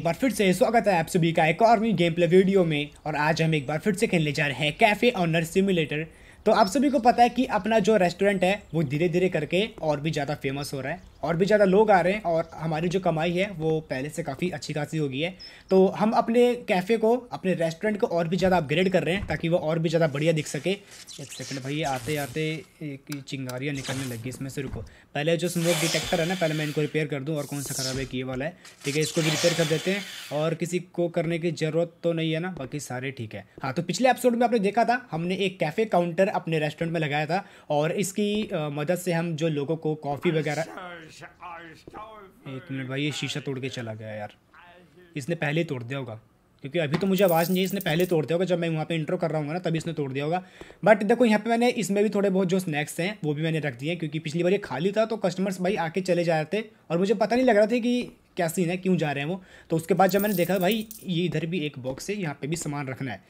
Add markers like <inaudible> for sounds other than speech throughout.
एक बार फिर से स्वागत है आप सभी का एक और न्यू गेम प्ले वीडियो में और आज हम एक बार फिर से खेलने जा रहे हैं कैफ़े ऑनर सिमुलेटर तो आप सभी को पता है कि अपना जो रेस्टोरेंट है वो धीरे धीरे करके और भी ज़्यादा फेमस हो रहा है और भी ज़्यादा लोग आ रहे हैं और हमारी जो कमाई है वो पहले से काफ़ी अच्छी खासी हो गई है तो हम अपने कैफ़े को अपने रेस्टोरेंट को और भी ज़्यादा अपग्रेड कर रहे हैं ताकि वो और भी ज़्यादा बढ़िया दिख सके एक सेकंड भाई आते आते एक चिंगारियाँ निकलने लगी इसमें से रुको पहले जो स्मोक डिटेक्टर है ना पहले मैं इनको रिपेयर कर दूँ और कौन सा ख़राब है किए वाला है ठीक है इसको भी रिपेयर कर देते हैं और किसी को करने की ज़रूरत तो नहीं है ना बाकी सारे ठीक है हाँ तो पिछले एपिसोड में आपने देखा था हमने एक कैफ़े काउंटर अपने रेस्टोरेंट में लगाया था और इसकी मदद से हम जो लोगों को कॉफ़ी वगैरह एक मिनट भाई ये शीशा तोड़ के चला गया यार इसने पहले तोड़ दिया होगा क्योंकि अभी तो मुझे आवाज़ नहीं है इसने पहले तोड़ दिया होगा जब मैं वहाँ पे इंट्रो कर रहा हूँ ना तभी इसने तोड़ दिया होगा बट देखो यहाँ पे मैंने इसमें भी थोड़े बहुत जो स्नैक्स हैं वो भी मैंने रख दिए क्योंकि पिछली बार ये खाली था तो कस्टमर्स भाई आके चले जा रहे थे और मुझे पता नहीं लग रहा था कि क्या सीन है क्यों जा रहे हैं वो तो उसके बाद जब मैंने देखा भाई ये इधर भी एक बॉक्स है यहाँ पर भी सामान रखना है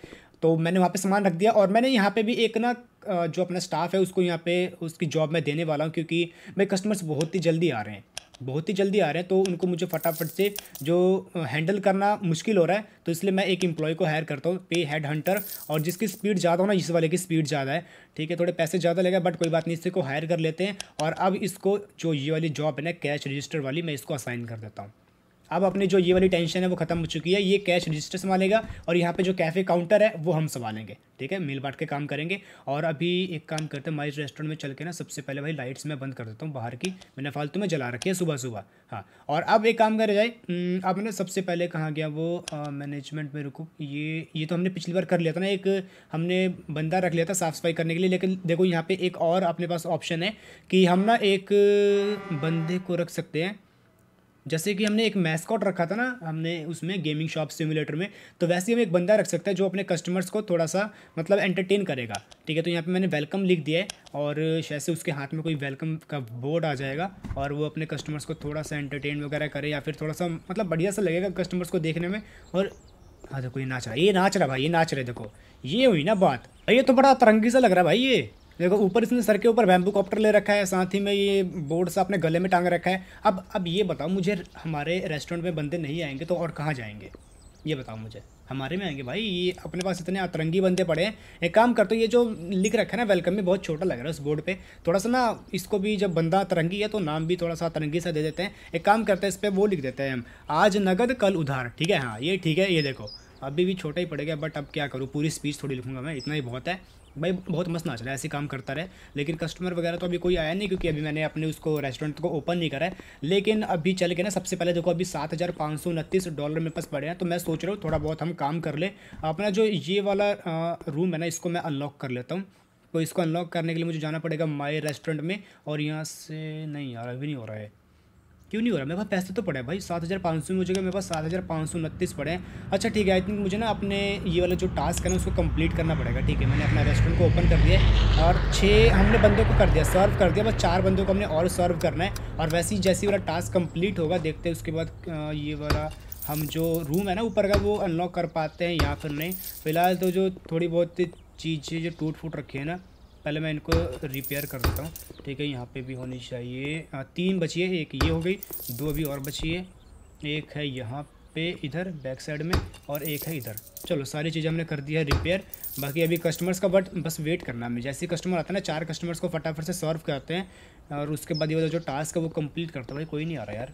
तो मैंने वहाँ पर सामान रख दिया और मैंने यहाँ पर भी एक ना जो अपना स्टाफ है उसको यहाँ पे उसकी जॉब मैं देने वाला हूँ क्योंकि मेरे कस्टमर्स बहुत ही जल्दी आ रहे हैं बहुत ही जल्दी आ रहे हैं तो उनको मुझे फटाफट से जो हैंडल करना मुश्किल हो रहा है तो इसलिए मैं एक एम्प्लॉय को हायर करता हूँ पे हेड हंटर और जिसकी स्पीड ज़्यादा हो ना इस वाले की स्पीड ज़्यादा है ठीक है थोड़े पैसे ज़्यादा लगेगा बट कोई बात नहीं इससे को हायर कर लेते हैं और अब इसको जो ये वाली जॉब है ना कैश रजिस्टर वाली मैं इसको असाइन कर देता हूँ अब अपने जो ये वाली टेंशन है वो खत्म हो चुकी है ये कैश रजिस्टर संभालेगा और यहाँ पे जो कैफ़े काउंटर है वो हम संभालेंगे ठीक है मिल बांट के काम करेंगे और अभी एक काम करते हैं माई रेस्टोरेंट में चल के ना सबसे पहले भाई लाइट्स मैं बंद कर देता हूँ बाहर की मैंने फालतू में जला रखी है सुबह सुबह हाँ और अब एक काम करा जाए हम्म, अब मैंने सबसे पहले कहाँ गया वो मैनेजमेंट में रुको ये ये तो हमने पिछली बार कर लिया था ना एक हमने बंदा रख लिया था साफ़ सफाई करने के लिए लेकिन देखो यहाँ पर एक और अपने पास ऑप्शन है कि हम ना एक बंदे को रख सकते हैं जैसे कि हमने एक मैस्कॉट रखा था ना हमने उसमें गेमिंग शॉप सिमुलेटर में तो वैसे ही हम एक बंदा रख सकते हैं जो अपने कस्टमर्स को थोड़ा सा मतलब एंटरटेन करेगा ठीक है तो यहाँ पे मैंने वेलकम लिख दिया है और शायद से उसके हाथ में कोई वेलकम का बोर्ड आ जाएगा और वो अपने कस्टमर्स को थोड़ा सा एंटरटेन वगैरह करे या फिर थोड़ा सा मतलब बढ़िया सा लगेगा कस्टमर्स को देखने में और हाँ देखो ये नाच रहा है ये नाच रहा भाई ये नाच रहे देखो ये हुई ना बात ये तो बड़ा तरंगी सा लग रहा है भाई ये देखो ऊपर इसने सर के ऊपर बैम्बू कॉप्टर ले रखा है साथ ही में ये बोर्ड सा अपने गले में टांग रखा है अब अब ये बताओ मुझे हमारे रेस्टोरेंट में बंदे नहीं आएंगे तो और कहाँ जाएंगे ये बताओ मुझे हमारे में आएंगे भाई ये अपने पास इतने अतरंगी बंदे पड़े हैं एक काम करते तो ये जो लिख रखा है ना वेलकम में बहुत छोटा लग रहा है उस बोर्ड पे थोड़ा सा ना इसको भी जब बंदा अतरंगी है तो नाम भी थोड़ा सा अतरंगी सा दे देते हैं एक काम करते हैं इस पर वो लिख देते हैं हम आज नगद कल उधार ठीक है हाँ ये ठीक है ये देखो अभी भी छोटा ही पड़ेगा बट अब क्या करूँ पूरी स्पीच थोड़ी लिखूँगा मैं इतना ही बहुत है भाई बहुत मस्त नाच रहा है ऐसे काम करता रहे लेकिन कस्टमर वगैरह तो अभी कोई आया नहीं क्योंकि अभी मैंने अपने उसको रेस्टोरेंट को ओपन नहीं करा है लेकिन अभी चल के ना सबसे पहले देखो अभी सात हज़ार पाँच सौ उनतीस डॉलर मेरे पास पड़े हैं तो मैं सोच रहा हूँ थोड़ा बहुत हम काम कर ले अपना जो ये वाला रूम है ना इसको मैं अनलॉक कर लेता हूँ तो इसको अनलॉक करने के लिए मुझे जाना पड़ेगा माई रेस्टोरेंट में और यहाँ से नहीं यार अभी नहीं हो रहा है क्यों नहीं हो रहा मेरे पास पैसे तो पड़े भाई सात हज़ार पाँच सौ में हो जाएगा मेरे पास सात हज़ार पाँच सौ उनतीस पड़े हैं अच्छा ठीक है आई थिंक मुझे ना अपने ये वाला जो टास्क है ना उसको कंप्लीट करना पड़ेगा ठीक है मैंने अपना रेस्टोरेंट को ओपन कर दिया और छः हमने बंदों को कर दिया सर्व कर दिया बस चार बंदों को हमने और सर्व करना है और वैसे ही जैसे वाला टास्क कम्प्लीट होगा देखते हैं उसके बाद ये वाला हम जो रूम है ना ऊपर का वो अनलॉक कर पाते हैं या फिर नहीं फ़िलहाल तो जो थोड़ी बहुत चीज़ें जो टूट फूट रखी है ना पहले मैं इनको रिपेयर कर देता हूँ ठीक है यहाँ पे भी होनी चाहिए आ, हाँ, तीन बची है एक ये हो गई दो अभी और बची है एक है यहाँ पे इधर बैक साइड में और एक है इधर चलो सारी चीज़ें हमने कर दी है रिपेयर बाकी अभी कस्टमर्स का बट बस वेट करना हमें जैसे कस्टमर आता है ना चार कस्टमर्स को फटाफट से सॉल्व करते हैं और उसके बाद ये जो टास्क है वो कम्प्लीट करता है भाई कोई नहीं आ रहा यार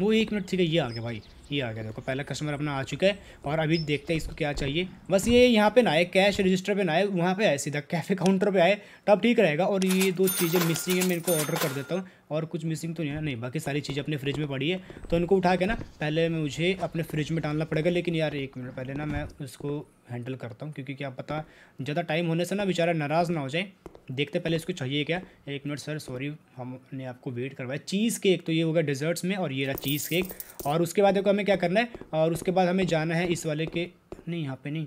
वो एक मिनट ठीक है ये आ गया भाई ये आ गया देखो पहला कस्टमर अपना आ चुका है और अभी देखते हैं इसको क्या चाहिए बस ये यहाँ पे ना आए कैश रजिस्टर पे ना आए वहाँ पे आए सीधा कैफ़े काउंटर पे आए तब ठीक रहेगा और ये दो चीज़ें मिसिंग है मैं इनको ऑर्डर कर देता हूँ और कुछ मिसिंग तो नहीं है नहीं बाकी सारी चीज़ें अपने फ्रिज में पड़ी है तो इनको उठा के ना पहले मुझे अपने फ्रिज में डालना पड़ेगा लेकिन यार एक मिनट पहले ना मैं उसको हैंडल करता हूँ क्योंकि क्या पता ज़्यादा टाइम होने से ना बेचारा नाराज़ ना हो जाए देखते पहले इसको चाहिए क्या एक मिनट सर सॉरी हमने आपको वेट करवाया चीज़ केक तो ये हो गया डिज़र्ट्स में और ये रहा चीज़ केक और उसके बाद देखो हमें क्या करना है और उसके बाद हमें जाना है इस वाले के नहीं यहाँ पे नहीं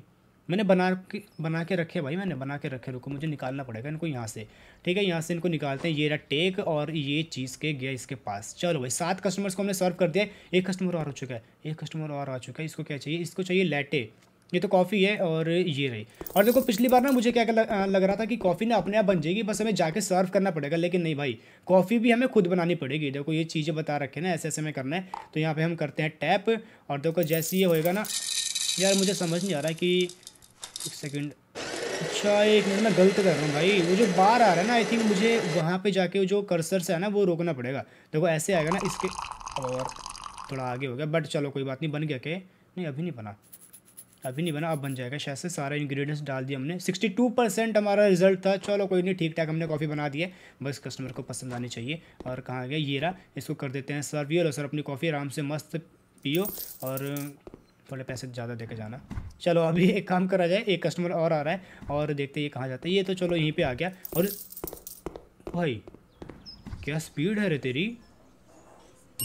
मैंने बना के बना के रखे भाई मैंने बना के रखे रुको मुझे निकालना पड़ेगा इनको यहाँ से ठीक है यहाँ से इनको निकालते हैं ये रहा टेक और ये चीज़ केक गया इसके पास चलो भाई सात कस्टमर्स को हमने सर्व कर दिया एक कस्टमर और हो चुका है एक कस्टमर और आ चुका है इसको क्या चाहिए इसको चाहिए लेटे ये तो कॉफ़ी है और ये रही और देखो पिछली बार ना मुझे क्या लग रहा था कि कॉफ़ी ना अपने आप बन जाएगी बस हमें जाके सर्व करना पड़ेगा लेकिन नहीं भाई कॉफ़ी भी हमें खुद बनानी पड़ेगी देखो ये चीज़ें बता रखे ना ऐसे ऐसे में करना है तो यहाँ पर हम करते हैं टैप और देखो जैसे ये होएगा ना यार मुझे समझ नहीं आ रहा कि एक सेकेंड अच्छा एक मिनट मैं गलत कर रहा हूँ भाई वो जो बार आ रहा है ना आई थिंक मुझे वहाँ पर जाके जो कर्सर से है ना वो रोकना पड़ेगा देखो ऐसे आएगा ना इसके और थोड़ा आगे हो गया बट चलो कोई बात नहीं बन गया के नहीं अभी नहीं बना अभी नहीं बना अब बन जाएगा शायद से सारा इंग्रेडिएंट्स डाल दिया हमने 62 परसेंट हमारा रिजल्ट था चलो कोई नहीं ठीक ठाक हमने कॉफ़ी बना दी है बस कस्टमर को पसंद आनी चाहिए और कहाँ गया ये रहा इसको कर देते हैं सर पियो लो सर अपनी कॉफ़ी आराम से मस्त पियो और थोड़े पैसे ज़्यादा देकर जाना चलो अभी एक काम करा जाए एक कस्टमर और आ रहा है और देखते ये कहाँ जाता है ये तो चलो यहीं पर आ गया और भाई क्या स्पीड है रे तेरी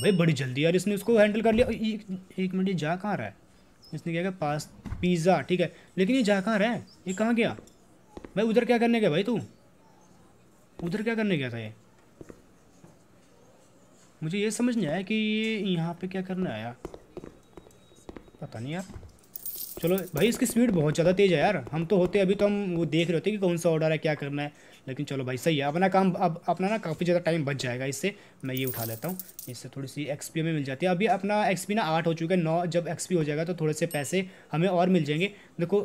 भाई बड़ी जल्दी यार इसने उसको हैंडल कर लिया एक एक मिनट ये जा कहाँ रहा है इसने क्या कहा पास पिज़्ज़ा ठीक है लेकिन ये जा कहाँ रहा है ये कहाँ गया भाई उधर क्या करने गया भाई तू उधर क्या करने गया था ये मुझे ये समझ नहीं आया कि ये यहाँ पे क्या करने आया पता नहीं यार चलो भाई इसकी स्पीड बहुत ज़्यादा तेज़ है यार हम तो होते अभी तो हम वो देख रहे होते कि कौन सा ऑर्डर है क्या करना है लेकिन चलो भाई सही है अपना काम अब अपना ना काफ़ी ज़्यादा टाइम बच जाएगा इससे मैं ये उठा लेता हूँ इससे थोड़ी सी एक्सपी हमें मिल जाती है अभी अपना एक्सपी ना आठ हो चुका है नौ जब एक्सपी हो जाएगा तो थोड़े से पैसे हमें और मिल जाएंगे देखो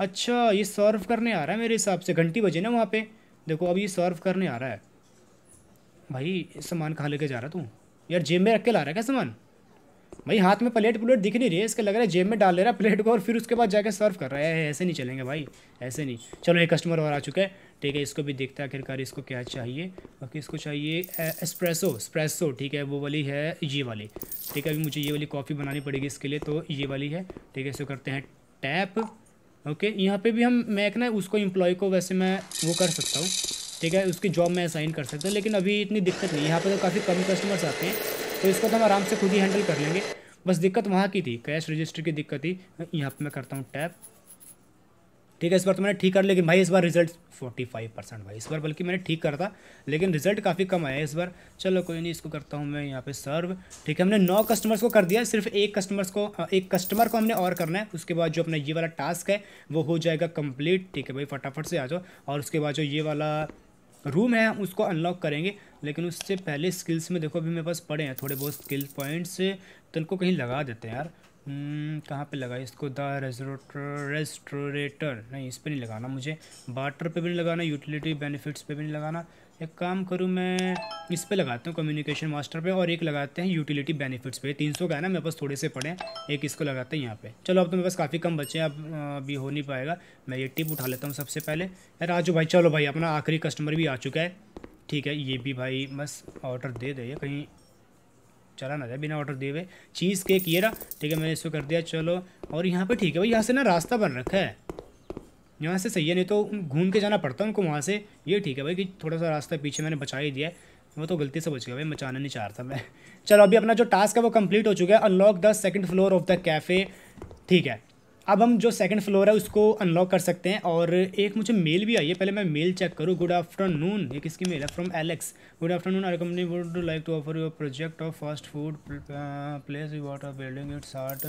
अच्छा ये सर्व करने आ रहा है मेरे हिसाब से घंटी बजे ना वहाँ पर देखो अब ये सर्व करने आ रहा है भाई सामान कहाँ लेके जा रहा तू यार जेब में रख के ला रहा है क्या सामान भाई हाथ में प्लेट प्लेट दिख नहीं रही है इसका लग रहा है जेब में डाल ले रहा है प्लेट को और फिर उसके बाद जाकर सर्व कर रहा है ऐसे नहीं चलेंगे भाई ऐसे नहीं चलो एक कस्टमर और आ चुका है ठीक है इसको भी देखते हैं आखिरकार इसको क्या चाहिए बाकी इसको चाहिए एस्प्रेसो एस्प्रेसो ठीक है वो वाली है ये वाली ठीक है अभी मुझे ये वाली कॉफ़ी बनानी पड़ेगी इसके लिए तो ये वाली है ठीक है इसको करते हैं टैप ओके यहाँ पर भी हम मैं एक ना उसको एम्प्लॉय को वैसे मैं वो कर सकता हूँ ठीक है उसकी जॉब में असाइन कर सकता हूँ लेकिन अभी इतनी दिक्कत नहीं यहाँ पर तो काफ़ी कम कस्टमर्स आते हैं तो इसको तो हम आराम से खुद ही हैंडल कर लेंगे बस दिक्कत वहाँ की थी कैश रजिस्टर की दिक्कत थी यहाँ पर मैं करता हूँ टैप ठीक है इस बार तो मैंने ठीक कर लेकिन भाई इस बार रिजल्ट 45 परसेंट भाई इस बार बल्कि मैंने ठीक करा था लेकिन रिजल्ट काफ़ी कम आया इस बार चलो कोई नहीं इसको करता हूँ मैं यहाँ पे सर्व ठीक है हमने नौ कस्टमर्स को कर दिया सिर्फ एक कस्टमर्स को हाँ, एक कस्टमर को हमने और करना है उसके बाद जो अपना ये वाला टास्क है वो हो जाएगा कम्प्लीट ठीक है भाई फटाफट से आ जाओ और उसके बाद जो ये वाला रूम है उसको अनलॉक करेंगे लेकिन उससे पहले स्किल्स में देखो अभी मेरे पास पड़े हैं थोड़े बहुत स्किल पॉइंट्स तो इनको कहीं लगा देते हैं यार हम्म, कहाँ पे लगा इसको द रेजोरेटर रेस्टोरेटर नहीं इस पर नहीं लगाना मुझे बाटर पे भी नहीं लगाना यूटिलिटी बेनिफिट्स पे भी नहीं लगाना एक काम करूँ मैं इस पे लगाता हूँ कम्युनिकेशन मास्टर पे और एक लगाते हैं यूटिलिटी बेनिफिट्स पे तीन सौ का है ना मेरे पास थोड़े से पड़े हैं एक इसको लगाते हैं यहाँ पे चलो अब तो मेरे पास काफ़ी कम बचे हैं अब अभी हो नहीं पाएगा मैं ये टिप उठा लेता हूँ सबसे पहले आजू भाई चलो भाई अपना आखिरी कस्टमर भी आ चुका है ठीक है ये भी भाई बस ऑर्डर दे दे ये कहीं चला ना जाए बिना ऑर्डर दिए हुए चीज़ केक ये रहा ठीक है मैंने इसको कर दिया चलो और यहाँ पे ठीक है भाई यहाँ से ना रास्ता बन रखा है यहाँ से सही है नहीं तो घूम के जाना पड़ता उनको वहाँ से ये ठीक है भाई कि थोड़ा सा रास्ता पीछे मैंने बचा ही दिया है वो तो गलती से बच गया भाई बचाना नहीं चाह रहा था मैं <laughs> चलो अभी अपना जो टास्क है वो कम्प्लीट हो चुका है unlock the second floor of the cafe ठीक है अब हम जो सेकंड फ्लोर है उसको अनलॉक कर सकते हैं और एक मुझे मेल भी आई है पहले मैं मेल चेक करूँ गुड आफ्टरनून ये किसकी मेल है from Alex good afternoon our company would like to offer your project of fast food place we what are building it's heart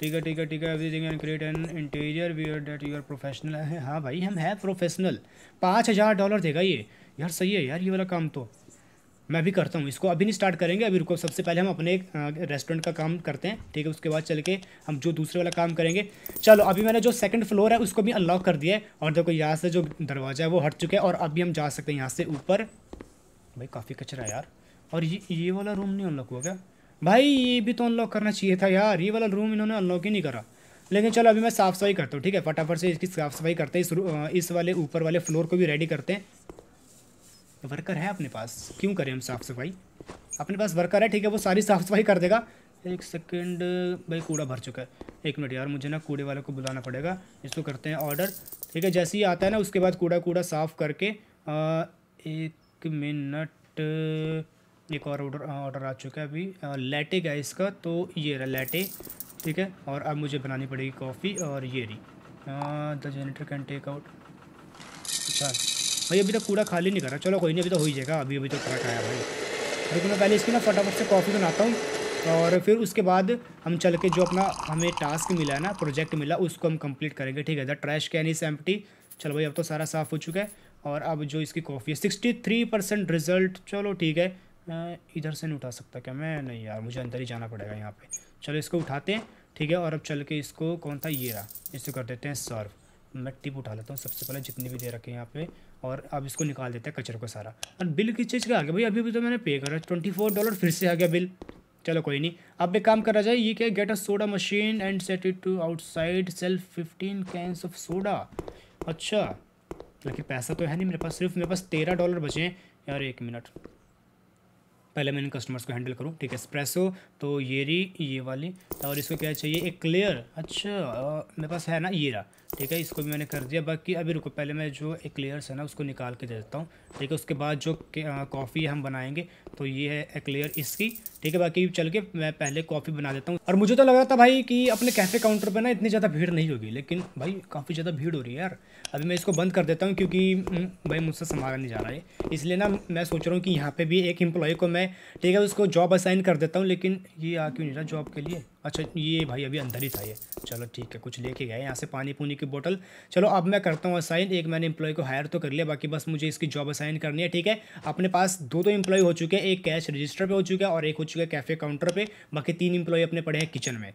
ठीक है ठीक है ठीक है everything and create an interior we are date you are professional है हाँ भाई हम हैं प्रोफेशनल पाँच हज़ार डॉलर देगा ये यार सही है यार ये वाला काम तो मैं भी करता हूँ इसको अभी नहीं स्टार्ट करेंगे अभी रुको सबसे पहले हम अपने एक रेस्टोरेंट का काम करते हैं ठीक है उसके बाद चल के हम जो दूसरे वाला काम करेंगे चलो अभी मैंने जो सेकंड फ्लोर है उसको भी अनलॉक कर दिया है और देखो यहाँ से जो दरवाज़ा है वो हट चुका है और अभी हम जा सकते हैं यहाँ से ऊपर भाई काफ़ी कचरा है यार और ये ये वाला रूम नहीं अनलॉक हुआ क्या भाई ये भी तो अनलॉक करना चाहिए था यार ये वाला रूम इन्होंने अनलॉक ही नहीं करा लेकिन चलो अभी मैं साफ़ सफाई करता हूँ ठीक है फटाफट से इसकी साफ़ सफाई करते हैं इस इस वाले ऊपर वाले फ्लोर को भी रेडी करते हैं वर्कर है अपने पास क्यों करें हम साफ़ सफाई अपने पास वर्कर है ठीक है वो सारी साफ़ सफाई कर देगा एक सेकंड भाई कूड़ा भर चुका है एक मिनट यार मुझे ना कूड़े वाले को बुलाना पड़ेगा इसको करते हैं ऑर्डर ठीक है जैसे ही आता है ना उसके बाद कूड़ा कूड़ा साफ़ करके आ, एक मिनट एक और ऑर्डर ऑर्डर आ चुका है अभी लेटे का इसका तो ये रहा लेटे ठीक है और अब मुझे बनानी पड़ेगी कॉफ़ी और ये रही the generator can take out अच्छा भाई अभी तक तो कूड़ा खाली नहीं करा चलो कोई नहीं अभी तो हो ही जाएगा अभी अभी तो कूड़ा खाया भाई लेकिन तो मैं पहले इसकी ना फटाफट से कॉफ़ी बनाता हूँ और फिर उसके बाद हम चल के जो अपना हमें टास्क मिला है ना प्रोजेक्ट मिला उसको हम कंप्लीट करेंगे ठीक है the trash can is empty चलो भाई अब तो सारा साफ़ हो चुका है और अब जो इसकी कॉफ़ी है सिक्सटी थ्री परसेंट रिजल्ट चलो ठीक है इधर से नहीं उठा सकता क्या मैं नहीं यार मुझे अंदर ही जाना पड़ेगा यहाँ पर चलो इसको उठाते हैं ठीक है और अब चल के इसको कौन था ये रहा इसको कर देते हैं सर्व मैं टिप उठा लेता हूँ सबसे पहले जितनी भी दे रखे हैं यहाँ पे और अब इसको निकाल देते हैं कचरे को सारा और बिल किस चीज़ का आ गया भाई अभी भी तो मैंने पे करा ट्वेंटी फोर डॉलर फिर से आ गया बिल चलो कोई नहीं अब एक काम करा जाए ये क्या get a soda machine and set it to outside self fifteen cans of soda अच्छा लेकिन पैसा तो है नहीं मेरे पास सिर्फ मेरे पास तेरह डॉलर बचे हैं यार एक मिनट पहले मैं इन कस्टमर्स को हैंडल करूँ ठीक है स्प्रेसो तो ये री ये वाली और इसको क्या चाहिए एक क्लियर अच्छा मेरे पास है ना ये रहा ठीक है इसको भी मैंने कर दिया बाकी अभी रुको पहले मैं जो एक क्लेयर्स है ना उसको निकाल के दे देता हूँ ठीक है उसके बाद जो कॉफ़ी हम बनाएंगे तो ये है एक क्लेयर इसकी ठीक है बाकी चल के मैं पहले कॉफ़ी बना देता हूँ और मुझे तो लग रहा था भाई कि अपने कैफ़े काउंटर पर ना इतनी ज़्यादा भीड़ नहीं होगी लेकिन भाई काफ़ी ज़्यादा भीड़ हो रही है यार अभी मैं इसको बंद कर देता हूँ क्योंकि हम्म, भाई मुझसे संभाला नहीं जा रहा है इसलिए ना मैं सोच रहा हूँ कि यहाँ पर भी एक एम्प्लॉय को मैं है ठीक है उसको जॉब असाइन कर देता हूँ लेकिन ये आ क्यों नहीं रहा जॉब के लिए अच्छा ये भाई अभी अंदर ही था ये चलो ठीक है कुछ लेके गए यहाँ से पानी पुनी की बोतल चलो अब मैं करता हूँ असाइन एक मैंने एम्प्लॉय को हायर तो कर लिया बाकी बस मुझे इसकी जॉब असाइन करनी है ठीक है अपने पास दो दो तो एम्प्लॉय हो चुके हैं एक कैश रजिस्टर पर हो चुका है और एक हो चुका है कैफ़े काउंटर पर बाकी तीन एम्प्लॉय अपने पड़े हैं किचन में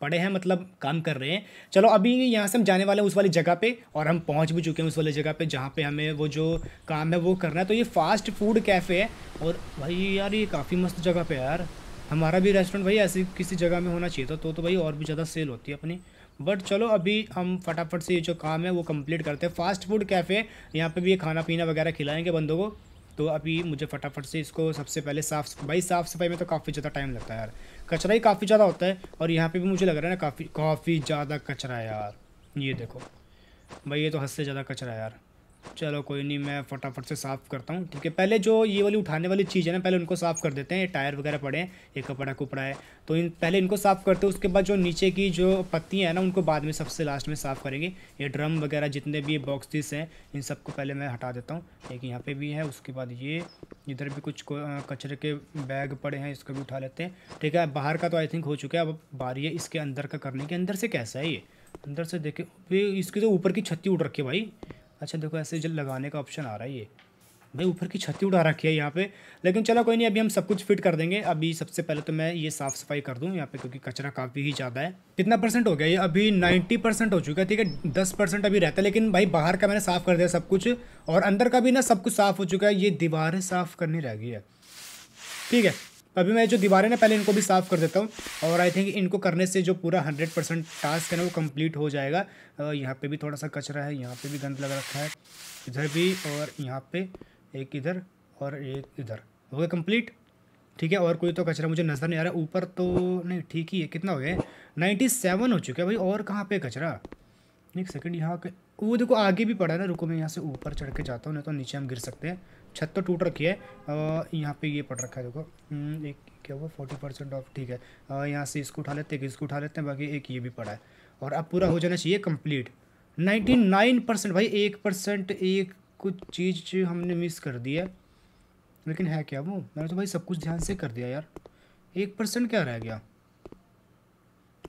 पड़े हैं मतलब काम कर रहे हैं चलो अभी यहाँ से हम जाने वाले हैं उस वाली जगह पे और हम पहुँच भी चुके हैं उस वाली जगह पे जहाँ पे हमें वो जो काम है वो करना है तो ये फास्ट फूड कैफ़े है और भाई यार ये काफ़ी मस्त जगह पे यार हमारा भी रेस्टोरेंट भाई ऐसी किसी जगह में होना चाहिए था तो तो भाई और भी ज़्यादा सेल होती है अपनी बट चलो अभी हम फटाफट से ये जो काम है वो कम्प्लीट करते हैं फास्ट फूड कैफ़े यहाँ पर भी ये खाना पीना वगैरह खिलाएंगे बंदों को तो अभी मुझे फटाफट से इसको सबसे पहले साफ़ भाई साफ़ सफाई में तो काफ़ी ज़्यादा टाइम लगता है यार कचरा ही काफ़ी ज़्यादा होता है और यहाँ पे भी मुझे लग रहा है ना काफ़ी काफ़ी ज़्यादा कचरा है यार ये देखो भाई ये तो हद से ज़्यादा कचरा है यार चलो कोई नहीं मैं फटाफट से साफ़ करता हूँ ठीक है पहले जो ये वाली उठाने वाली चीज़ है ना पहले उनको साफ़ कर देते हैं ये टायर वगैरह पड़े हैं ये कपड़ा कुपड़ा है तो इन पहले इनको साफ़ करते हैं उसके बाद जो नीचे की जो पत्तियाँ हैं ना उनको बाद में सबसे लास्ट में साफ़ करेंगे ये ड्रम वगैरह जितने भी बॉक्सिस हैं इन सबको पहले मैं हटा देता हूँ एक यहाँ पर भी है उसके बाद ये इधर भी कुछ कचरे के बैग पड़े हैं इसको भी उठा लेते हैं ठीक है बाहर का तो आई थिंक हो चुका है अब बारी है इसके अंदर का करने के अंदर से कैसा है ये अंदर से देखे इसकी तो ऊपर की छत्ती उठ रखी है भाई अच्छा देखो ऐसे जल लगाने का ऑप्शन आ रहा है ये भाई ऊपर की छत्ती उड़ा रखी है यहाँ पे लेकिन चलो कोई नहीं अभी हम सब कुछ फिट कर देंगे अभी सबसे पहले तो मैं ये साफ़ सफाई कर दूँ यहाँ पे क्योंकि कचरा काफ़ी ही ज़्यादा है कितना परसेंट हो गया ये अभी नाइन्टी परसेंट हो चुका है ठीक है दस परसेंट अभी रहता है लेकिन भाई बाहर का मैंने साफ़ कर दिया सब कुछ और अंदर का भी ना सब कुछ साफ़ हो चुका है ये दीवारें साफ़ करनी रह गई है ठीक है अभी मैं जो दीवारें ना पहले इनको भी साफ़ कर देता हूँ और आई थिंक इनको करने से जो पूरा हंड्रेड परसेंट टास्क है ना वो कम्प्लीट हो जाएगा यहाँ पर भी थोड़ा सा कचरा है यहाँ पर भी गंद लगा रखा है इधर भी और यहाँ पर एक इधर और एक इधर हो गया कम्प्लीट ठीक है और कोई तो कचरा मुझे नज़र नहीं आ रहा ऊपर तो नहीं ठीक ही है कितना हो गया नाइन्टी सेवन हो चुका है भाई और कहाँ पर कचरा एक सेकेंड यहाँ के वो देखो आगे भी पड़ा है ना रुको मैं यहाँ से ऊपर चढ़ के जाता हूँ नहीं तो नीचे हम गिर सकते हैं छत तो टूट रखी है यहाँ पे ये पड़ रखा है देखो हम्म, एक क्या हुआ फोर्टी परसेंट ऑफ ठीक है यहाँ से इसको उठा लेते हैं इसको उठा लेते हैं बाकी एक ये भी पड़ा है और अब पूरा हो जाना चाहिए कम्प्लीट नाइन्टी नाइन परसेंट भाई एक परसेंट एक कुछ चीज़ हमने मिस कर दी है लेकिन है क्या वो मैंने तो भाई सब कुछ ध्यान से कर दिया यार एक परसेंट क्या रह गया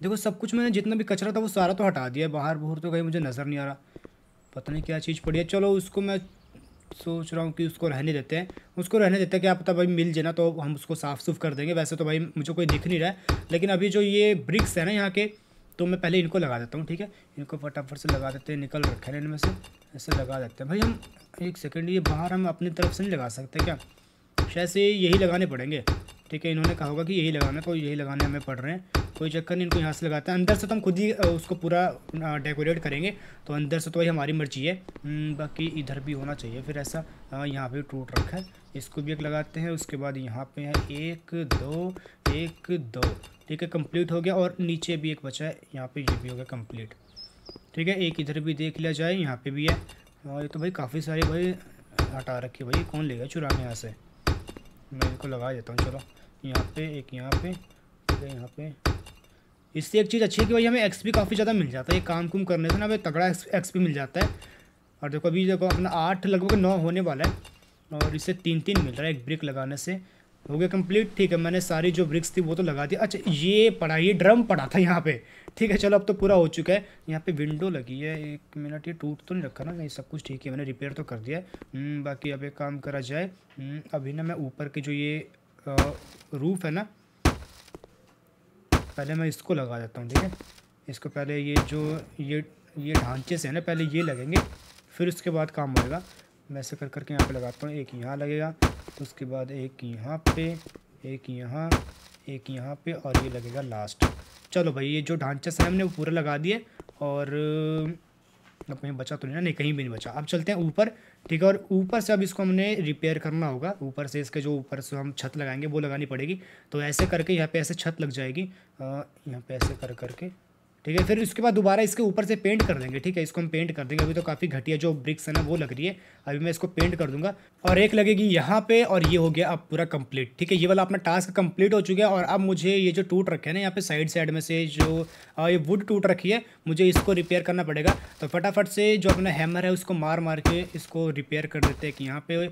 देखो सब कुछ मैंने जितना भी कचरा था वो सारा तो हटा दिया बाहर बहर तो कहीं मुझे नज़र नहीं आ रहा पता नहीं क्या चीज़ पड़ी है चलो उसको मैं सोच रहा हूँ कि उसको रहने देते हैं उसको रहने देते हैं क्या पता तो भाई मिल जाए ना तो हम उसको साफ़ सुफ कर देंगे वैसे तो भाई मुझे कोई दिख नहीं रहा है लेकिन अभी जो ये ब्रिक्स है ना यहाँ के तो मैं पहले इनको लगा देता हूँ ठीक है इनको फटाफट से लगा देते हैं निकल रखे ना इनमें से ऐसे लगा देते हैं भाई हम एक सेकेंड ये बाहर हम अपनी तरफ से नहीं लगा सकते क्या शायद से यही लगाने पड़ेंगे ठीक है इन्होंने कहा होगा कि यही लगाना तो यही लगाने हमें पड़ रहे हैं कोई चक्कर नहीं इनको यहाँ से लगाते हैं अंदर से तो हम खुद ही उसको पूरा डेकोरेट करेंगे तो अंदर से तो वही हमारी मर्जी है हम्म, बाकी इधर भी होना चाहिए फिर ऐसा यहाँ पे टूट रखा है इसको भी एक लगाते हैं उसके बाद यहाँ पे है एक दो एक दो ठीक है कंप्लीट हो गया और नीचे भी एक बचा है यहाँ पर ये भी हो गया कम्प्लीट ठीक है एक इधर भी देख लिया जाए यहाँ पर भी है और ये तो भाई काफ़ी सारे भाई हटा रखे भाई कौन लेगा चुराने यहाँ से मैं इनको लगा देता हूँ चलो यहाँ पे एक यहाँ पे ठीक यहाँ पे इससे एक चीज़ अच्छी है कि भाई हमें एक्सपी काफ़ी ज़्यादा मिल जाता है ये काम कुम करने से ना हमें तगड़ा एक्सपी मिल जाता है और देखो अभी देखो अपना आठ लगभग नौ होने वाला है और इससे तीन तीन मिल रहा है एक ब्रिक लगाने से हो गया कम्प्लीट ठीक है मैंने सारी जो ब्रिक्स थी वो तो लगा दी अच्छा ये पड़ा ये ड्रम पड़ा था यहाँ पे ठीक है चलो अब तो पूरा हो चुका है यहाँ पे विंडो लगी है एक मिनट ये टूट तो नहीं रखा ना नहीं सब कुछ ठीक है मैंने रिपेयर तो कर दिया हम्म, बाकी अब एक काम करा जाए हम्म, अभी ना मैं ऊपर के जो ये रूफ़ है ना पहले मैं इसको लगा देता हूँ ठीक है इसको पहले ये जो ये ये ढांचे से है ना पहले ये लगेंगे फिर उसके बाद काम होएगा मैं ऐसे कर करके यहाँ पे लगाता हूँ एक यहाँ लगेगा तो उसके बाद एक यहाँ पे एक यहाँ एक यहाँ पे और ये लगेगा लास्ट चलो भाई ये जो ढांचे से हमने वो पूरा लगा दिए और अब कहीं बचा तो नहीं ना नहीं कहीं भी नहीं बचा अब चलते हैं ऊपर ठीक है और ऊपर से अब इसको हमने रिपेयर करना होगा ऊपर से इसके जो ऊपर से हम छत लगाएंगे वो लगानी पड़ेगी तो ऐसे करके यहाँ पे ऐसे छत लग जाएगी यहाँ पे ऐसे कर करके ठीक है फिर उसके बाद दोबारा इसके ऊपर से पेंट कर देंगे ठीक है इसको हम पेंट कर देंगे अभी तो काफ़ी घटिया जो ब्रिक्स है ना वो लग रही है अभी मैं इसको पेंट कर दूंगा और एक लगेगी यहाँ पे और ये हो गया अब पूरा कंप्लीट ठीक है ये वाला अपना टास्क कंप्लीट हो चुका है और अब मुझे ये जो टूट रखे हैं ना यहाँ पे साइड साइड में से जो ये वुड टूट रखी है मुझे इसको रिपेयर करना पड़ेगा तो फटाफट से जो अपना हैमर है उसको मार मार के इसको रिपेयर कर देते हैं कि यहाँ पे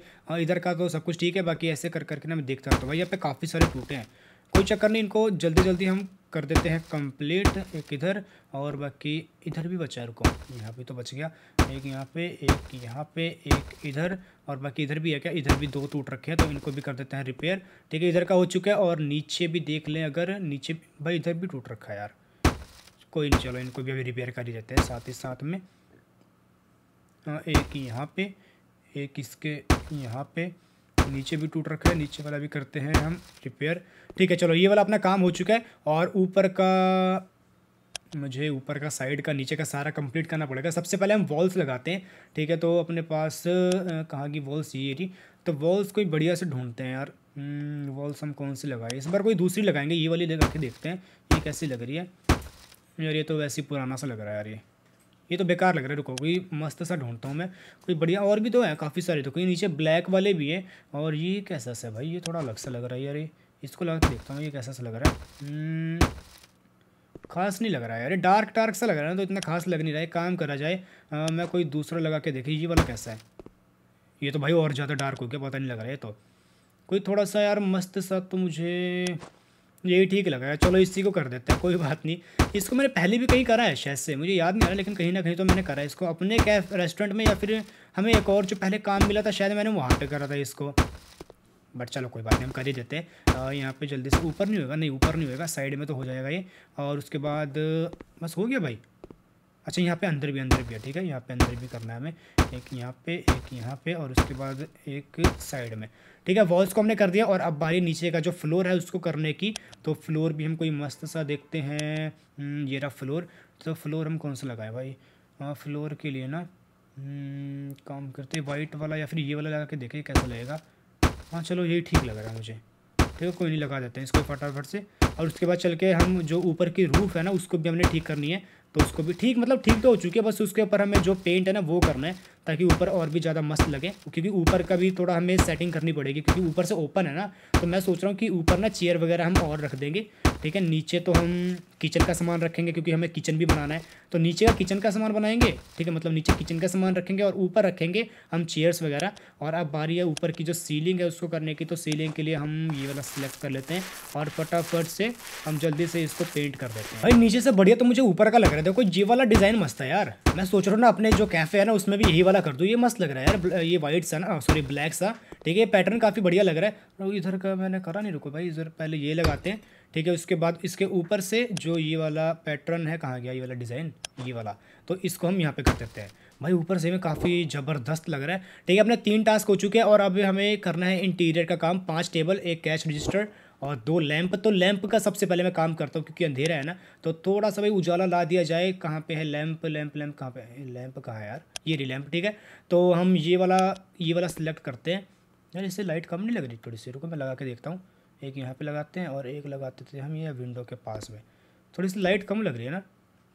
इधर का तो सब कुछ ठीक है बाकी ऐसे कर करके ना मैं देखता रहता हूँ भाई यहाँ पे काफ़ी सारे टूटे हैं कोई चक्कर नहीं इनको जल्दी जल्दी हम कर देते हैं कंप्लीट एक इधर और बाकी इधर भी बचा रुको यहाँ पे तो बच गया एक यहाँ पे एक यहाँ पे एक इधर और बाकी इधर भी है क्या इधर भी दो टूट रखे हैं तो इनको भी कर देते हैं रिपेयर ठीक है इधर का हो चुका है और नीचे भी देख लें अगर नीचे भाई इधर भी टूट रखा है यार कोई नहीं चलो इनको भी अभी रिपेयर कर ही देते हैं साथ ही साथ में हाँ, एक यहाँ पे एक इसके यहाँ पे नीचे भी टूट रखा है नीचे वाला भी करते हैं हम रिपेयर ठीक है चलो ये वाला अपना काम हो चुका है और ऊपर का मुझे ऊपर का साइड का नीचे का सारा कंप्लीट करना पड़ेगा सबसे पहले हम वॉल्स लगाते हैं ठीक है तो अपने पास कहाँ की वॉल्स ये थी तो वॉल्स कोई बढ़िया से ढूंढते हैं यार वॉल्स हम्म, हम कौन सी लगाए इस बार कोई दूसरी लगाएंगे ये वाली लगा के देखते हैं ये कैसी लग रही है यार ये तो वैसे ही पुराना सा लग रहा है यार ये ये तो बेकार लग रहा है रुको कोई मस्त सा ढूंढता हूँ मैं कोई बढ़िया और भी तो है काफ़ी सारे तो कोई नीचे ब्लैक वाले भी है और ये कैसा सा भाई ये थोड़ा अलग सा लग रहा है यार ये इसको लगा देखता हूँ ये कैसा सा लग रहा है हम्म, खास नहीं लग रहा है यार डार्क डार्क सा लग रहा है ना तो इतना खास लग नहीं रहा है काम करा जाए आ, मैं कोई दूसरा लगा के देखे ये वाला कैसा है ये तो भाई और ज़्यादा डार्क हो गया पता नहीं लग रहा है तो कोई थोड़ा सा यार मस्त सा तो मुझे यही ठीक लगा चलो इसी को कर देते हैं कोई बात नहीं इसको मैंने पहले भी कहीं करा है शायद से मुझे याद नहीं आ रहा लेकिन कहीं ना कहीं तो मैंने करा है इसको अपने कैफ रेस्टोरेंट में या फिर हमें एक और जो पहले काम मिला था शायद मैंने वहाँ पर करा था इसको बट चलो कोई बात नहीं हम कर ही देते हैं यहाँ पर जल्दी से ऊपर नहीं होगा नहीं ऊपर नहीं होगा साइड में तो हो जाएगा ये और उसके बाद बस हो गया भाई अच्छा यहाँ पे अंदर भी अंदर भी है ठीक है यहाँ पे अंदर भी करना है हमें एक यहाँ पे एक यहाँ पे और उसके बाद एक साइड में ठीक है वॉल्स को हमने कर दिया और अब बारी नीचे का जो फ्लोर है उसको करने की तो फ्लोर भी हम कोई मस्त सा देखते हैं हम्म, ये रहा फ्लोर तो फ्लोर हम कौन सा लगाए भाई आ, हाँ, फ्लोर के लिए ना हम्म, काम करते वाइट वाला या फिर ये वाला लगा के देखें कैसा लगेगा हाँ चलो यही ठीक लग रहा है मुझे ठीक है कोई नहीं लगा देते हैं इसको फटाफट से और उसके बाद चल के हम जो ऊपर की रूफ़ है ना उसको भी हमने ठीक करनी है तो उसको भी ठीक मतलब ठीक तो हो चुकी है बस उसके ऊपर हमें जो पेंट है ना वो करना है ताकि ऊपर और भी ज़्यादा मस्त लगे क्योंकि ऊपर का भी थोड़ा हमें सेटिंग करनी पड़ेगी क्योंकि ऊपर से ओपन है ना तो मैं सोच रहा हूँ कि ऊपर ना चेयर वगैरह हम और रख देंगे ठीक है नीचे तो हम किचन का सामान रखेंगे क्योंकि हमें किचन भी बनाना है तो नीचे का किचन का सामान बनाएंगे ठीक है मतलब नीचे किचन का सामान रखेंगे और ऊपर रखेंगे हम चेयर्स वगैरह और अब बारी है ऊपर की जो सीलिंग है उसको करने की तो सीलिंग के लिए हम ये वाला सिलेक्ट कर लेते हैं और फटाफट से हम जल्दी से इसको पेंट कर देते हैं भाई नीचे से बढ़िया तो मुझे ऊपर का लग रहा है देखो ये वाला डिज़ाइन मस्त है यार मैं सोच रहा हूँ ना अपने जो कैफ़े है ना उसमें भी यही वाला कर दूँ ये मस्त लग रहा है यार ये वाइट सा ना सॉरी ब्लैक सा ठीक है ये पैटर्न काफ़ी बढ़िया लग रहा है इधर का मैंने करा नहीं रुको भाई इधर पहले ये लगाते हैं ठीक है उसके बाद इसके ऊपर से जो ये वाला पैटर्न है कहाँ गया ये वाला डिज़ाइन ये वाला तो इसको हम यहाँ पे कर देते हैं भाई ऊपर से हमें काफ़ी ज़बरदस्त लग रहा है ठीक है अपने तीन टास्क हो चुके हैं और अब हमें करना है इंटीरियर का काम पाँच टेबल एक कैश रजिस्टर और दो लैंप तो लैंप का सबसे पहले मैं काम करता हूँ क्योंकि अंधेरा है ना तो थोड़ा सा भाई उजाला ला दिया जाए कहाँ पे है लैंप लैंप लैंप कहाँ पे है लैंप कहाँ है यार ये रही लैंप ठीक है तो हम ये वाला ये वाला सिलेक्ट करते हैं यार इससे लाइट कम नहीं लग रही थोड़ी सी रुको मैं लगा के देखता हूँ एक यहाँ पे लगाते हैं और एक लगाते थे हम ये विंडो के पास में थोड़ी सी लाइट कम लग रही है ना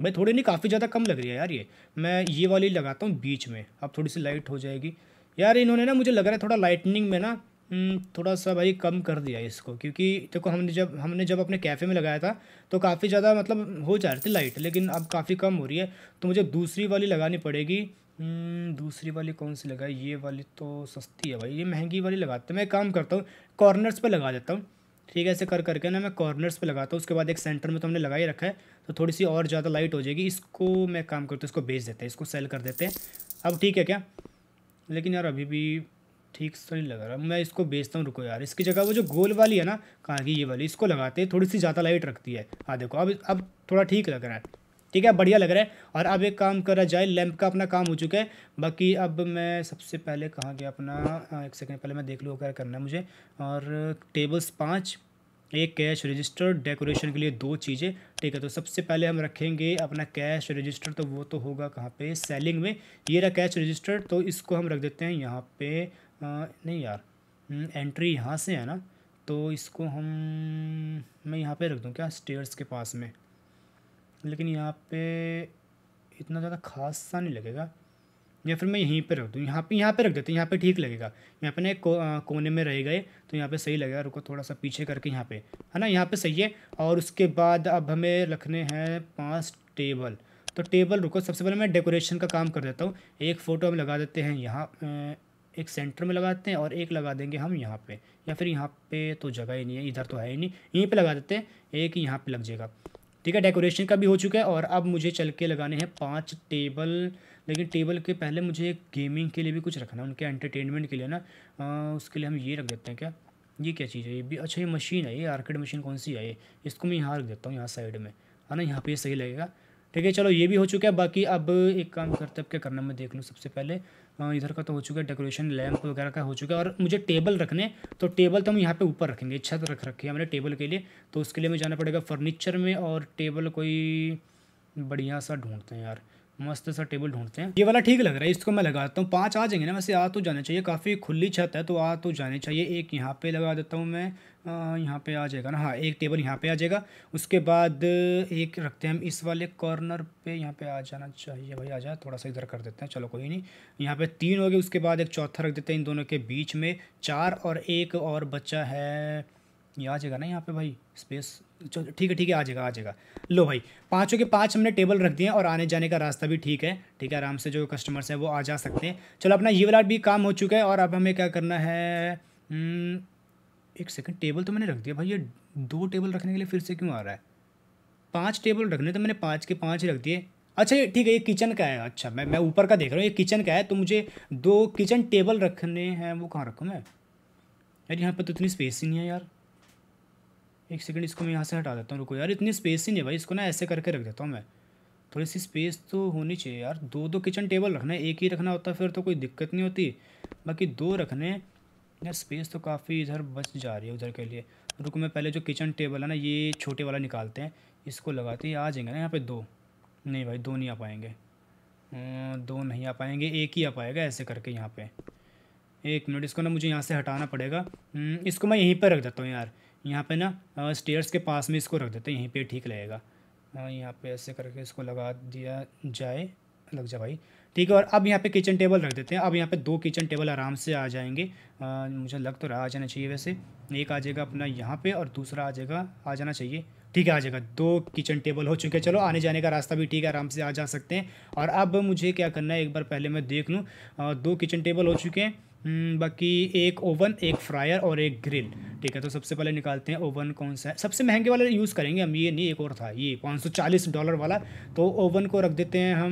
भाई थोड़ी नहीं काफ़ी ज़्यादा कम लग रही है यार ये मैं ये वाली लगाता हूँ बीच में अब थोड़ी सी लाइट हो जाएगी यार इन्होंने ना मुझे लग रहा है थोड़ा लाइटनिंग में ना हम्म, थोड़ा सा भाई कम कर दिया इसको क्योंकि देखो हमने जब हमने जब अपने कैफ़े में लगाया था तो काफ़ी ज़्यादा मतलब हो जा रही थी लाइट लेकिन अब काफ़ी कम हो रही है तो मुझे दूसरी वाली लगानी पड़ेगी हम्म, दूसरी वाली कौन सी लगाई ये वाली तो सस्ती है भाई ये महंगी वाली लगाते हैं मैं काम करता हूँ कॉर्नर्स पे लगा देता हूँ ठीक है ऐसे कर करके ना मैं कॉर्नर्स पे लगाता हूँ उसके बाद एक सेंटर में तो हमने लगा ही रखा है तो थोड़ी सी और ज़्यादा लाइट हो जाएगी इसको मैं काम करता हूँ इसको बेच देते हैं इसको सेल कर देते हैं अब ठीक है क्या लेकिन यार अभी भी ठीक से नहीं लग रहा मैं इसको बेचता हूँ रुको यार इसकी जगह वो जो गोल वाली है ना कहाँ की ये वाली इसको लगाते हैं थोड़ी सी ज़्यादा लाइट रखती है हाँ देखो अब अब थोड़ा ठीक लग रहा है ठीक है बढ़िया लग रहा है और अब एक काम करा जाए लैंप का अपना काम हो चुका है बाकी अब मैं सबसे पहले कहाँ गया अपना हाँ, एक सेकेंड पहले मैं देख लूँ क्या करना है मुझे और टेबल्स पाँच एक कैश रजिस्टर डेकोरेशन के लिए दो चीज़ें ठीक है तो सबसे पहले हम रखेंगे अपना कैश रजिस्टर तो वो तो होगा कहाँ पे सेलिंग में ये रहा कैश रजिस्टर तो इसको हम रख देते हैं यहाँ पे आ, नहीं यार हम्म, एंट्री यहाँ से है ना तो इसको हम मैं यहाँ पे रख दूँ क्या स्टेयर्स के पास में लेकिन यहाँ पे इतना ज़्यादा खास सा नहीं लगेगा या फिर मैं यहीं पे रख दूँ यहाँ पे यहाँ पे रख देते हैं यहाँ पे ठीक लगेगा यहाँ पे ना को, आ, कोने में रह गए तो यहाँ पे सही लगेगा रुको थोड़ा सा पीछे करके यहाँ पे है ना यहाँ पे सही है और उसके बाद अब हमें रखने हैं पांच टेबल तो टेबल रुको सबसे पहले मैं डेकोरेशन का काम कर देता हूँ एक फ़ोटो हम लगा देते हैं यहाँ एक सेंटर में लगाते हैं और एक लगा देंगे हम यहाँ पर या फिर यहाँ पर तो जगह ही नहीं है इधर तो है ही नहीं यहीं पर लगा देते हैं एक यहाँ पर लग जाएगा ठीक है डेकोरेशन का भी हो चुका है और अब मुझे चल के लगाने हैं पाँच टेबल लेकिन टेबल के पहले मुझे गेमिंग के लिए भी कुछ रखना है उनके एंटरटेनमेंट के लिए ना आ, उसके लिए हम ये रख देते हैं क्या ये क्या चीज़ है ये भी अच्छा ये मशीन है ये आर्केड मशीन कौन सी है ये इसको मैं यहाँ रख देता हूँ यहाँ साइड में है ना यहाँ पर सही लगेगा ठीक है चलो ये भी हो चुका है बाकी अब एक काम करते हैं अब क्या करना मैं देख लूँ सबसे पहले हाँ, इधर का तो हो चुका है डेकोरेशन लैम्प वगैरह का हो चुका है और मुझे टेबल रखने तो टेबल तो हम यहाँ पे ऊपर रखेंगे छत रख रखी है हमने टेबल के लिए तो उसके लिए हमें जाना पड़ेगा फर्नीचर में और टेबल कोई बढ़िया सा ढूंढते हैं यार मस्त सा टेबल ढूंढते हैं ये वाला ठीक लग रहा है इसको मैं लगाता हूँ पाँच आ जाएंगे ना वैसे आ तो जाने चाहिए काफ़ी खुली छत है तो आ तो जाने चाहिए एक यहाँ पे लगा देता हूँ मैं यहाँ पे आ जाएगा ना हाँ एक टेबल यहाँ पे आ जाएगा उसके बाद एक रखते हैं हम इस वाले कॉर्नर पे यहाँ पे आ जाना चाहिए भाई आ जाए थोड़ा सा इधर कर देते हैं चलो कोई नहीं यहाँ पे तीन हो गए उसके बाद एक चौथा रख देते हैं इन दोनों के बीच में चार और एक और बच्चा है ये आ जाएगा ना यहाँ पे भाई स्पेस ठीक है ठीक है आ जाएगा आ जाएगा लो भाई पाँचों के पाँच हमने टेबल रख दिए और आने जाने का रास्ता भी ठीक है ठीक है आराम से जो कस्टमर्स हैं वो आ जा सकते हैं चलो अपना ये वाला भी काम हो चुका है और अब हमें क्या करना है हम्म, एक सेकेंड टेबल तो मैंने रख दिया भाई ये दो टेबल रखने के लिए फिर से क्यों आ रहा है पाँच टेबल रखने तो मैंने पाँच के पाँच रख दिए अच्छा ये ठीक है ये किचन का है अच्छा मैं मैं ऊपर का देख रहा हूँ ये किचन का है तो मुझे दो किचन टेबल रखने हैं वो कहाँ रखूँ मैं यार यहाँ पर तो इतनी स्पेस ही नहीं है यार एक सेकंड इसको मैं यहाँ से हटा देता हूँ रुको यार इतनी स्पेस ही नहीं भाई इसको ना ऐसे करके रख देता हूँ मैं थोड़ी सी स्पेस तो होनी चाहिए यार दो दो किचन टेबल रखना एक ही रखना होता फिर तो कोई दिक्कत नहीं होती बाकी दो रखने यार स्पेस तो काफ़ी इधर बच जा रही है उधर के लिए रुको मैं पहले जो किचन टेबल है ना ये छोटे वाला निकालते हैं इसको लगाते हैं आ जाएंगे ना यहाँ पे दो नहीं भाई दो नहीं आ पाएंगे हम्म, दो नहीं आ पाएंगे एक ही आ पाएगा ऐसे करके यहाँ पे एक मिनट इसको ना मुझे यहाँ से हटाना पड़ेगा हम्म, इसको मैं यहीं पर रख देता हूँ यार यहाँ पे ना स्टेयर्स के पास में इसको रख देते हैं यहीं पे ठीक लगेगा यहाँ पे ऐसे करके इसको लगा दिया जाए लग जाए भाई ठीक है और अब यहाँ पे किचन टेबल रख देते हैं अब यहाँ पे दो किचन टेबल आराम से आ जाएंगे आ, मुझे लग तो रहा आ जाना चाहिए वैसे एक आ जाएगा अपना यहाँ पे और दूसरा आ जाएगा आ जाना चाहिए ठीक है आ जाएगा दो किचन टेबल हो चुके हैं चलो आने जाने का रास्ता भी ठीक है आराम से आ जा सकते हैं और अब मुझे क्या करना है एक बार पहले मैं देख लूँ दो किचन टेबल हो चुके हैं हम्म, बाकी एक ओवन एक फ्रायर और एक ग्रिल ठीक है तो सबसे पहले निकालते हैं ओवन कौन सा है सबसे महंगे वाला यूज़ करेंगे हम ये नहीं एक और था ये 540 डॉलर वाला तो ओवन को रख देते हैं हम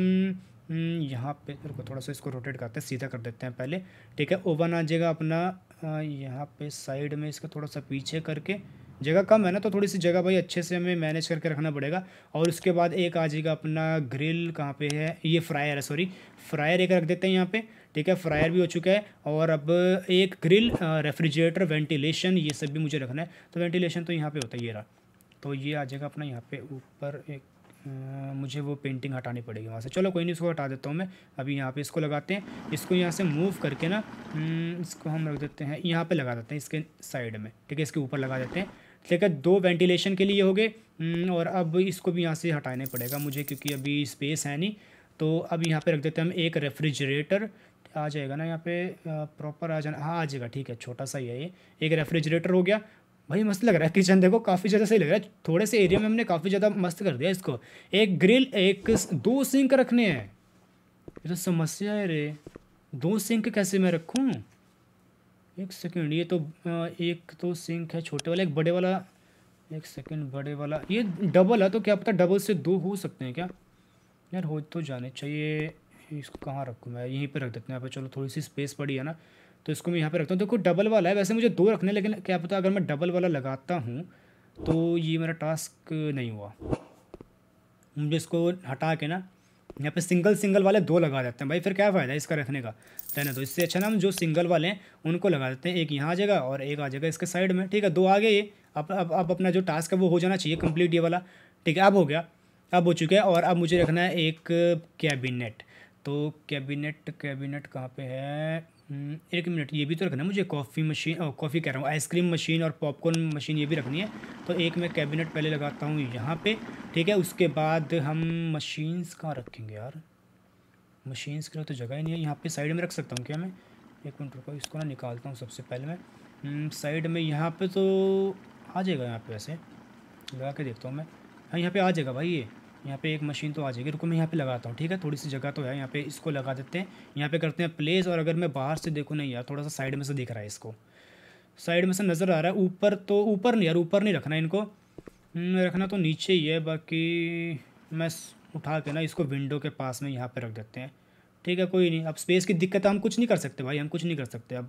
हम्म, यहाँ पे रुको थोड़ा सा इसको रोटेट करते हैं सीधा कर देते हैं पहले ठीक है ओवन आ जाएगा अपना यहाँ पे साइड में इसका थोड़ा सा पीछे करके जगह कम है ना तो थोड़ी सी जगह भाई अच्छे से हमें मैनेज करके रखना पड़ेगा और उसके बाद एक आ जाएगा अपना ग्रिल कहाँ पे है ये फ्रायर है सॉरी फ्रायर एक रख देते हैं यहाँ पे ठीक है फ्रायर भी हो चुका है और अब एक ग्रिल रेफ्रिजरेटर वेंटिलेशन ये सब भी मुझे रखना है तो वेंटिलेशन तो यहाँ पे होता है ये रहा तो ये आ जाएगा अपना यहाँ पे ऊपर एक आ, मुझे वो पेंटिंग हटानी पड़ेगी वहाँ से चलो कोई नहीं इसको हटा देता हूँ मैं अभी यहाँ पे इसको लगाते हैं इसको यहाँ से मूव करके ना हम्म, इसको हम रख देते हैं यहाँ पे लगा देते हैं इसके साइड में ठीक है इसके ऊपर लगा देते हैं ठीक है दो वेंटिलेशन के लिए हो गए हम्म, और अब इसको भी यहाँ से हटाने पड़ेगा मुझे क्योंकि अभी स्पेस है नहीं तो अब यहाँ पे रख देते हैं हम एक रेफ्रिजरेटर आ जाएगा ना यहाँ पे प्रॉपर आ जाना हाँ आ जाएगा ठीक है छोटा सा ही है ये एक रेफ्रिजरेटर हो गया भाई मस्त लग रहा है किचन देखो काफ़ी ज़्यादा सही लग रहा है थोड़े से एरिया में हमने काफ़ी ज़्यादा मस्त कर दिया इसको एक ग्रिल एक दो सिंक रखने हैं ये तो समस्या है रे दो सिंक कैसे मैं रखूँ एक सेकेंड ये तो एक तो सिंक है छोटे वाला एक बड़े वाला एक सेकेंड बड़े वाला ये डबल है तो क्या पता डबल से दो हो सकते हैं क्या यार हो तो जाने चाहिए इसको कहाँ रखूँ मैं यहीं पर रख देते हैं यहाँ पर चलो थोड़ी सी स्पेस पड़ी है ना तो इसको मैं यहाँ पर रखता हूँ देखो डबल वाला है वैसे मुझे दो रखने लेकिन क्या पता अगर मैं डबल वाला लगाता हूँ तो ये मेरा टास्क नहीं हुआ मुझे इसको हटा के ना यहाँ पे सिंगल सिंगल वाले दो लगा देते हैं भाई फिर क्या फ़ायदा है इसका रखने का रहने तो इससे अच्छा ना हम जो सिंगल वाले हैं उनको लगा देते हैं एक यहाँ आ जाएगा और एक आ जाएगा इसके साइड में ठीक है दो आ गए ये अब अब अब अपना जो टास्क है वो हो जाना चाहिए कंप्लीट ये वाला ठीक है अब हो गया अब हो चुका है और अब मुझे रखना है एक कैबिनेट तो कैबिनेट कैबिनेट कहाँ पे है हम्म, एक मिनट ये भी तो रखना मुझे कॉफ़ी मशीन कॉफ़ी कह रहा हूँ आइसक्रीम मशीन और पॉपकॉर्न मशीन ये भी रखनी है तो एक मैं कैबिनेट पहले लगाता हूँ यहाँ पे ठीक है उसके बाद हम मशीन्स कहाँ रखेंगे यार मशीन्स के लिए तो जगह ही नहीं है यहाँ पे साइड में रख सकता हूँ क्या मैं एक मिनट रुको इसको ना निकालता हूँ सबसे पहले मैं हम्म, साइड में यहाँ पर तो आ जाएगा यहाँ पे वैसे लगा के देखता हूँ मैं हाँ यहाँ पर आ जाएगा भाई ये यहाँ पे एक मशीन तो आ जाएगी रुको मैं यहाँ पे लगाता हूँ ठीक है थोड़ी सी जगह तो है यहाँ पे इसको लगा देते हैं यहाँ पे करते हैं प्लेस और अगर मैं बाहर से देखूँ नहीं यार थोड़ा सा साइड में से दिख रहा है इसको साइड में से नज़र आ रहा है ऊपर तो ऊपर नहीं यार ऊपर नहीं रखना इनको हम्म, रखना तो नीचे ही है बाकी मैं उठा के ना इसको विंडो के पास में यहाँ पर रख देते हैं ठीक है कोई नहीं अब स्पेस की दिक्कत हम कुछ नहीं कर सकते भाई हम कुछ नहीं कर सकते अब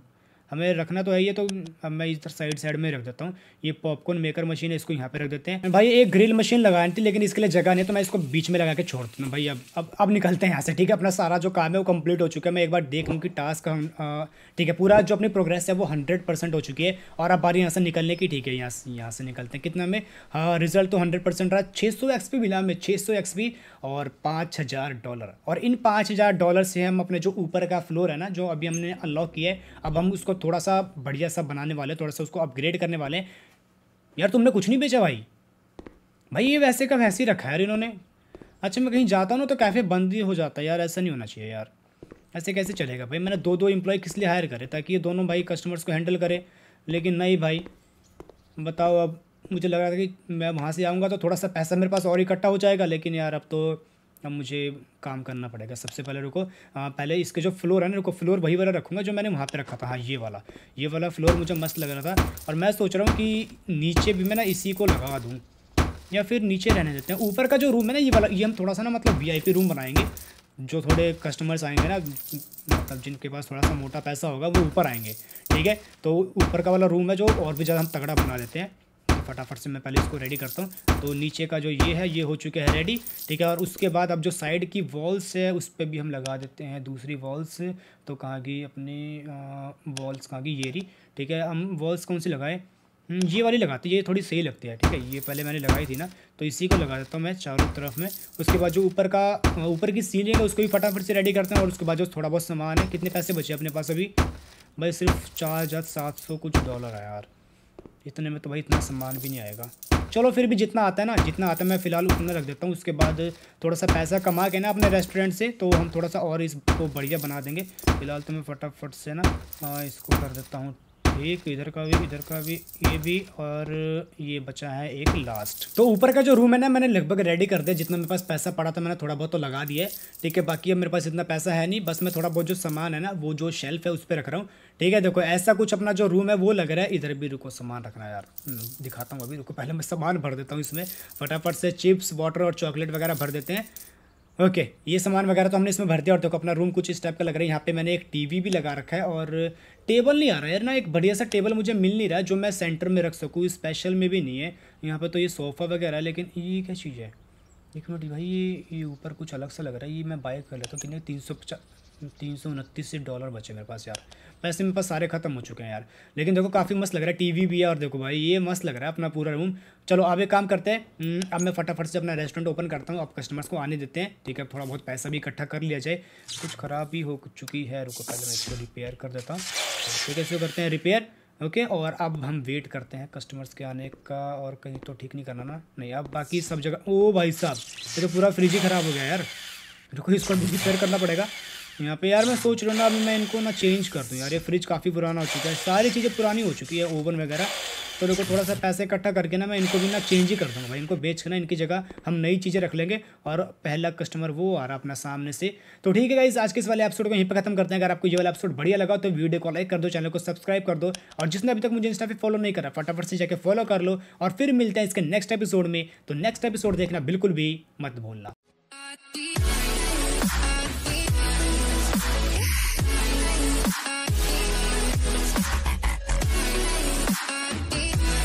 हमें रखना तो है ये तो मैं इधर साइड साइड में रख देता हूँ ये पॉपकॉर्न मेकर मशीन है इसको यहाँ पे रख देते हैं भाई एक ग्रिल मशीन लगानी थी लेकिन इसके लिए जगह नहीं तो मैं इसको बीच में लगा के छोड़ देता हूँ भाई अब अब अब निकलते हैं यहाँ से ठीक है अपना सारा जो काम है वो कम्प्लीट हो चुका है मैं एक बार देख लूँ कि टास्क ठीक है पूरा जो अपनी प्रोग्रेस है वो हंड्रेड हो चुकी है और अब बारी यहाँ से निकलने की ठीक है यहाँ से यहाँ से निकलते हैं कितना में हाँ रिजल्ट तो हंड्रेड परसेंट रहा छः सौ एक्स पी मिला हमें छः सौ एक्स पी और पाँच हज़ार डॉलर और इन पाँच हज़ार डॉलर से हम अपने जो ऊपर का फ्लोर है ना जो अभी हमने अनलॉक किया है अब हम उसको थोड़ा सा बढ़िया सा बनाने वाले थोड़ा सा उसको अपग्रेड करने वाले यार तुमने कुछ नहीं बेचा भाई भाई ये वैसे का वैसे ही रखा है यार इन्होंने अच्छा मैं कहीं जाता हूँ ना तो कैफ़े बंद ही हो जाता है यार ऐसा नहीं होना चाहिए यार ऐसे कैसे चलेगा भाई मैंने दो दो इम्प्लॉय किस लिए हायर करे ताकि ये दोनों भाई कस्टमर्स को हैंडल करे लेकिन नहीं भाई बताओ अब मुझे लग रहा था कि मैं वहाँ से आऊँगा तो थोड़ा सा पैसा मेरे पास और इकट्ठा हो जाएगा लेकिन यार अब तो अब मुझे काम करना पड़ेगा सबसे पहले रुको आ, हाँ, पहले इसके जो फ्लोर है ना रुको फ्लोर वही वाला रखूँगा जो मैंने वहाँ पे रखा था हाँ ये वाला ये वाला फ्लोर मुझे मस्त लग रहा था और मैं सोच रहा हूँ कि नीचे भी मैं ना इसी को लगा दूँ या फिर नीचे रहने देते हैं ऊपर का जो रूम है ना ये वाला ये हम थोड़ा सा ना मतलब वी रूम बनाएंगे जो थोड़े कस्टमर्स आएंगे ना मतलब जिनके पास थोड़ा सा मोटा पैसा होगा वो ऊपर आएंगे ठीक है तो ऊपर का वाला रूम है जो और भी ज़्यादा हम तगड़ा बना देते हैं फटाफट से मैं पहले इसको रेडी करता हूँ तो नीचे का जो ये है ये हो चुका है रेडी ठीक है और उसके बाद अब जो साइड की वॉल्स है उस पर भी हम लगा देते हैं दूसरी वॉल्स तो कहाँ की अपनी वॉल्स कहाँ की ये रही ठीक है हम वॉल्स कौन सी लगाएँ हम्म, ये वाली लगाती है ये थोड़ी सही लगती है ठीक है ये पहले मैंने लगाई थी ना तो इसी को लगा देता हूँ मैं चारों तरफ में उसके बाद जो ऊपर का ऊपर की सीलिंग है उसको भी फटाफट से रेडी करते हैं और उसके बाद जो थोड़ा बहुत सामान है कितने पैसे बचे अपने पास अभी भाई सिर्फ चार हज़ार सात सौ कुछ डॉलर है यार इतने में तो भाई इतना सामान भी नहीं आएगा चलो फिर भी जितना आता है ना जितना आता है मैं फ़िलहाल उतना रख देता हूँ उसके बाद थोड़ा सा पैसा कमा के ना अपने रेस्टोरेंट से तो हम थोड़ा सा और इसको बढ़िया बना देंगे फ़िलहाल तो मैं फटाफट से ना इसको कर देता हूँ एक इधर का भी इधर का भी ये भी और ये बचा है एक लास्ट तो ऊपर का जो रूम है ना मैंने लगभग रेडी कर दिया जितना मेरे पास पैसा पड़ा था मैंने थोड़ा बहुत तो लगा दिया ठीक है बाकी अब मेरे पास इतना पैसा है नहीं बस मैं थोड़ा बहुत जो सामान है ना वो जो शेल्फ है उस पर रख रहा हूँ ठीक है देखो ऐसा कुछ अपना जो रूम है वो लग रहा है इधर भी रुको सामान रखना यार हम्म, दिखाता हूँ अभी रुको पहले मैं सामान भर देता हूँ इसमें फटाफट से चिप्स वाटर और चॉकलेट वगैरह भर देते हैं ओके okay, ये सामान वगैरह तो हमने इसमें भर दिया और देखो अपना रूम कुछ इस टाइप का लग रहा है यहाँ पे मैंने एक टीवी भी लगा रखा है और टेबल नहीं आ रहा है यार ना एक बढ़िया सा टेबल मुझे मिल नहीं रहा है जो मैं सेंटर में रख सकूँ स्पेशल में भी नहीं है यहाँ पे तो ये सोफ़ा वगैरह है लेकिन ये क्या चीज़ है एक मिनट भाई ये ये ऊपर कुछ अलग सा लग रहा है ये मैं बाय कर लेता हूँ कितने तीन सौ पचास तीन सौ उनतीस से डॉलर बचे मेरे पास यार पैसे मेरे पास सारे ख़त्म हो चुके हैं यार लेकिन देखो काफ़ी मस्त लग रहा है टीवी भी है और देखो भाई ये मस्त लग रहा है अपना पूरा रूम चलो अब एक काम करते हैं हम्म, अब मैं फटाफट से अपना रेस्टोरेंट ओपन करता हूँ अब कस्टमर्स को आने देते हैं ठीक है थोड़ा बहुत पैसा भी इकट्ठा कर लिया जाए कुछ ख़राबी हो चुकी है रुको पहले मैं इसको रिपेयर कर देता हूँ ठीक है इसको करते हैं रिपेयर ओके okay, और अब हम वेट करते हैं कस्टमर्स के आने का और कहीं तो ठीक नहीं करना ना नहीं अब बाकी सब जगह ओ भाई साहब ये तो पूरा फ्रिज ही ख़राब हो गया यार रुको इसको रिपेयर करना पड़ेगा यहाँ पे यार मैं सोच रहा हूँ ना अभी मैं इनको ना चेंज कर दूँ यार ये फ्रिज काफ़ी पुराना हो चुका है सारी चीज़ें पुरानी हो चुकी है ओवन वगैरह तो देखो थोड़ा सा पैसे इकट्ठा करके ना मैं इनको भी ना चेंज ही कर दूँगा भाई इनको बेच के ना इनकी जगह हम नई चीज़ें रख लेंगे और पहला कस्टमर वो आ रहा अपना सामने से तो ठीक है भाई आज के इस वाले एपिसोड को यहीं पर खत्म करते हैं अगर आपको ये वाला एपिसोड बढ़िया लगा तो वीडियो को लाइक कर दो चैनल को सब्सक्राइब कर दो और जिसने अभी तक मुझे इंस्टा पर फॉलो नहीं करा फटाफट से जाकर फॉलो कर लो और फिर मिलते हैं इसके नेक्स्ट एपिसोड में तो नेक्स्ट एपिसोड देखना बिल्कुल भी मत भूलना